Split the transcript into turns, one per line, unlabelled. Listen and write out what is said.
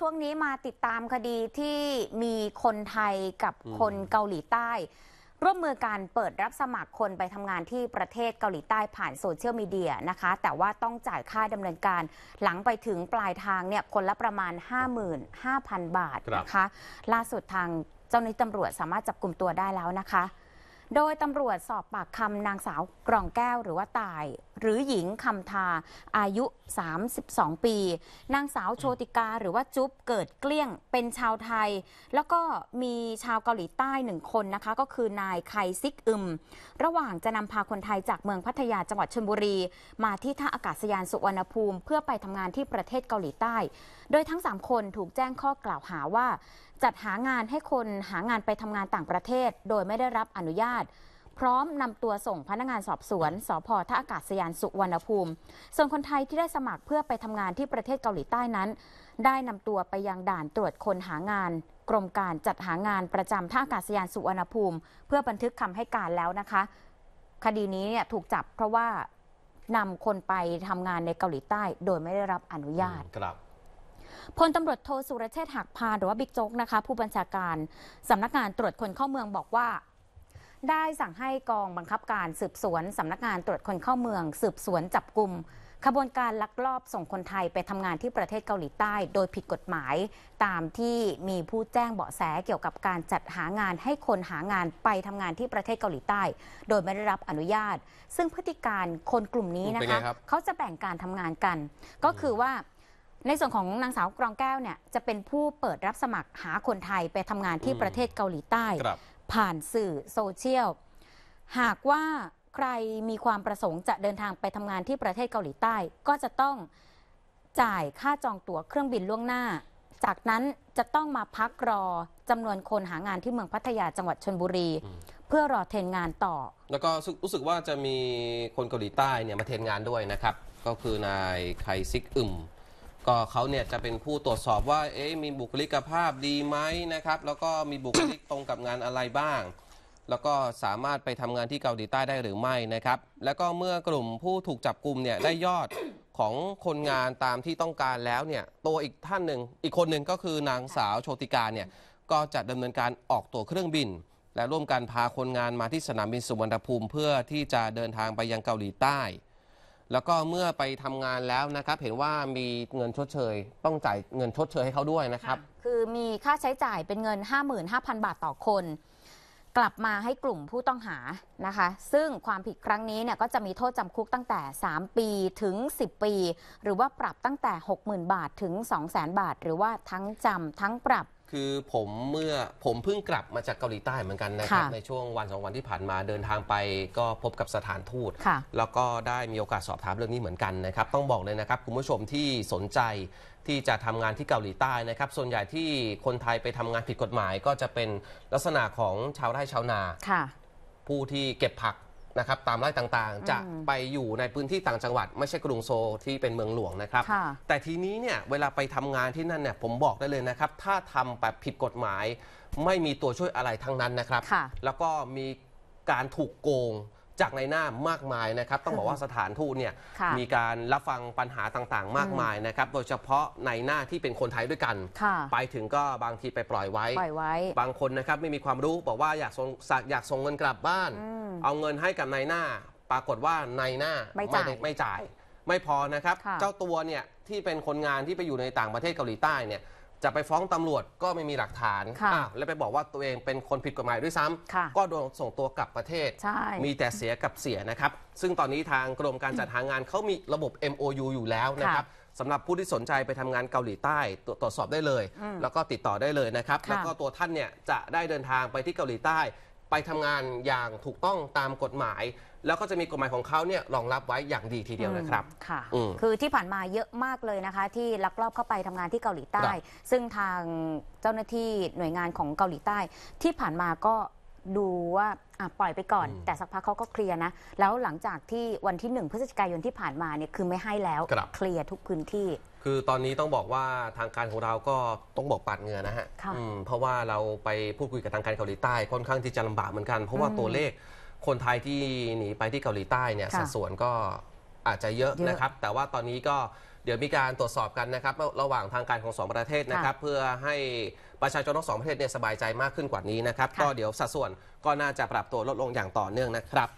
ช่วงนี้มาติดตามคดีที่มีคนไทยกับคนเกาหลีใต้ ร่วมมือการเปิดรับสมัครคนไปทำงานที่ประเทศเกาหลีใต้ผ่านโซเชียลมีเดียนะคะแต่ว่าต้องจ่ายค่าดำเนินการหลังไปถึงปลายทางเนี่ยคนละประมาณ 55,000 บาทนะคะ ล่าสุดทางเจ้าหน้าที่ตำรวจสามารถจับกลุ่มตัวได้แล้วนะคะ โดยตำรวจสอบปากคำนางสาวกรองแก้วหรือว่าตายหรือหญิงคำทาอายุ 32 ปี นางสาวโชติกาหรือว่าจุ๊บเกิดเกลี้ยงเป็นชาวไทย แล้วก็มีชาวเกาหลีใต้หนึ่งคนนะคะก็คือนายไคซิกอึมระหว่างจะนำพาคนไทยจากเมืองพัทยาจังหวัดชลบุรี มาที่ท่าอากาศยานสุวรรณภูมิเพื่อไปทำงานที่ประเทศเกาหลีใต้ โดยทั้ง 3 คนถูกแจ้งข้อกล่าวหาว่า จัดหางานให้คนหางานไปทำงานต่างประเทศโดยไม่ได้รับอนุญาตพร้อมนำตัวส่งพนักงานสอบสวนสพท่าอากาศยานสุวรรณภูมิส่วนคนไทยที่ได้สมัครเพื่อไปทำงานที่ประเทศเกาหลีใต้นั้น ได้นำตัวไปยังด่านตรวจคนหางาน กรมการจัดหางานประจำท่าอากาศยานสุวรรณภูมิ เพื่อบันทึกคำให้การแล้วนะคะ คดีนี้เนี่ยถูกจับเพราะว่านำคนไปทำงานในเกาหลีใต้ โดยไม่ได้รับอนุญาต ครับ พลตำรวจโทสุรเชษฐ์หักพาหรือว่าบิ๊กโจ๊กนะคะ ผู้บัญชาการสำนักงานตรวจคนเข้าเมืองบอกว่าได้สั่งให้กองบังคับการสืบสวนสำนักงานตรวจคนเข้าเมือง สืบสวนจับกลุ่มขบวนการลักลอบส่งคนไทยไปทำงานที่ประเทศเกาหลีใต้ โดยผิดกฎหมายตามที่มีผู้แจ้งเบาะแสเกี่ยวกับการจัดหางานให้คนหางานไปทำงานที่ประเทศเกาหลีใต้ โดยไม่ได้รับอนุญาต ซึ่งพฤติการคนกลุ่มนี้นะคะคเขาจะแบ่งการทำงานกัน ก็คือว่า ในส่วนของนางสาวกรองแก้วเนี่ยจะเป็นผู้เปิดรับสมัครหาคนไทยไปทำงานที่ประเทศเกาหลีใต้ผ่านสื่อโซเชียล หากว่าใครมีความประสงค์จะเดินทางไปทำงานที่ประเทศเกาหลีใต้ก็จะต้องจ่ายค่าจองตั๋วเครื่องบินล่วงหน้า จากนั้นจะต้องมาพักรอจำนวนคนหางานที่เมืองพัทยาจังหวัดชนบุรี เพื่อรอเทรนงานต่อ
แล้วก็รู้สึกว่าจะมีคนเกาหลีใต้เนี่ยมาเทรนงานด้วยนะครับ ก็คือนายไคซิกอึม็เขาเนี่ยจะเป็นผู้ตรวจสอบว่าเอ๊ะมีบุคลิกภาพดีไหมนะครับแล้วก็มีบุคลิกตรงกับงานอะไรบ้าง แล้วก็สามารถไปทำงานที่เกาหลีใต้ได้หรือไม่นะครับ แล้วก็เมื่อกลุ่มผู้ถูกจับกลุ่มเนี่ยได้ยอดของคนงานตามที่ต้องการแล้วเนี่ยตัวอีกท่านหนึ่งอีกคนหนึ่งก็คือนางสาวโชติการเนี่ยก็จะดำเนินการออกตัวเครื่องบิน และร่วมกันพาคนงานมาที่สนามบินสุวรรณภูมิ เพื่อที่จะเดินทางไปยังเกาหลีใต้แล้วก็เมื่อไปทำงานแล้วนะครับ เห็นว่ามีเงินชดเชยต้องจ่ายเงินชดเชยให้เขาด้วยนะครับ
คือมีค่าใช้จ่ายเป็นเงิน 55,000 บาทต่อคน กลับมาให้กลุ่มผู้ต้องหานะคะซึ่งความผิดครั้งนี้เนี่ยก็จะมีโทษจำคุกตั้งแต่ 3 ปีถึง 10 ปี หรือว่าปรับตั้งแต่ 60,000บาทถึง 200,000 บาท หรือว่าทั้งจำทั้งปรับ
คือผมเมื่อผมเพิ่งกลับมาจากเกาหลีใต้เหมือนกันนะครับ ในช่วงวันสองวันที่ผ่านมาเดินทางไปก็พบกับสถานทูตแล้วก็ได้มีโอกาสสอบถามเรื่องนี้เหมือนกันนะครับ ต้องบอกเลยนะครับคุณผู้ชมที่สนใจที่จะทำงานที่เกาหลีใต้นะครับ ส่วนใหญ่ที่คนไทยไปทำงานผิดกฎหมายก็จะเป็นลักษณะของชาวไร่ชาวนาค่ะผู้ที่เก็บผักนะครับตามไร่ต่างๆ จะไปอยู่ในพื้นที่ต่างจังหวัด ไม่ใช่กรุงโซที่เป็นเมืองหลวงนะครับ แต่ทีนี้เนี่ยเวลาไปทำงานที่นั่นเนี่ยผมบอกได้เลยนะครับถ้าทำแบบผิดกฎหมาย ไม่มีตัวช่วยอะไรทั้งนั้นนะครับ แล้วก็มีการถูกโกงจากในหน้ามากมายนะครับ ต้องบอกว่าสถานทูตเนี่ยมีการรับฟังปัญหาต่างๆ มากมายนะครับ โดยเฉพาะในหน้าที่เป็นคนไทยด้วยกัน ไปถึงก็บางทีไปปล่อยไว้ไว้บางคนนะครับไม่มีความรู้บอกว่าอยากส่งอยากส่งเงินกลับบ้านเอาเงินให้กับนายหน้าปรากฏว่านายหน้าไม่จ่ายไม่จ่าย ไม่พอนะครับ เจ้าตัวเนี่ยที่เป็นคนงานที่ไปอยู่ในต่างประเทศเกาหลีใต้เนี่ยจะไปฟ้องตำรวจก็ไม่มีหลักฐาน้วและไปบอกว่าตัวเองเป็นคนผิดกฎหมายด้วยซ้ำก็โดนส่งตัวกลับประเทศ มีแต่เสียกับเสียนะครับซึ่งตอนนี้ทางกรมการจัดหางานเขามีระบบ MOU อยู่แล้วนะครับสำหรับผู้ที่สนใจไปทำงานเกาหลีใต้ตรวจสอบได้เลย แล้วก็ติดต่อได้เลยนะครับแล้วก็ตัวท่านเนี่ยจะได้เดินทางไปที่เกาหลีใต้ไปทำงานอย่างถูกต้องตามกฎหมายแล้วก็จะมีกฎหมายของเขาเนี่ยรองรับไว้อย่างดีทีเดียวนะครับ
ค่ะืคือที่ผ่านมาเยอะมากเลยนะคะ ที่ลักลอบเข้าไปทำงานที่เกาหลีใต้ ซึ่งทางเจ้าหน้าที่หน่วยงานของเกาหลีใต้ที่ผ่านมาก็ดูว่าอ่ะปล่อยไปก่อน แต่สักพักเขาก็เคลียร์นะ แล้วหลังจากที่วันที่หนึ่งพฤศจิกายนที่ผ่านมาเนี่ยคือไม่ให้แล้วเคลียร์ทุกพื้นที่
คือตอนนี้ต้องบอกว่าทางการของเราก็ต้องบอกปัดเงืนอนะฮะะเพราะว่าเราไปพูดคุยกับทางการเกาหลีใต้ค่อนข้างที่จะลำบากเหมือนกัน เพราะว่าตัวเลขคนไทยที่หนีไปที่เกาหลีใต้เนี่ยสัดส่วนก็อาจจะเยอะเยอะนะครับ แต่ว่าตอนนี้ก็เดี๋ยวมีการตรวจสอบกันนะครับ ระหว่างทางการของ 2 ประเทศนะครับ เพื่อให้ประชาชนทั้งสองประเทศเนี่ยสบายใจมากขึ้นกว่านี้นะครับ ก็เดี๋ยวสัดส่วนก็น่าจะปรับตัวลดลงอย่างต่อเนื่องนะครับ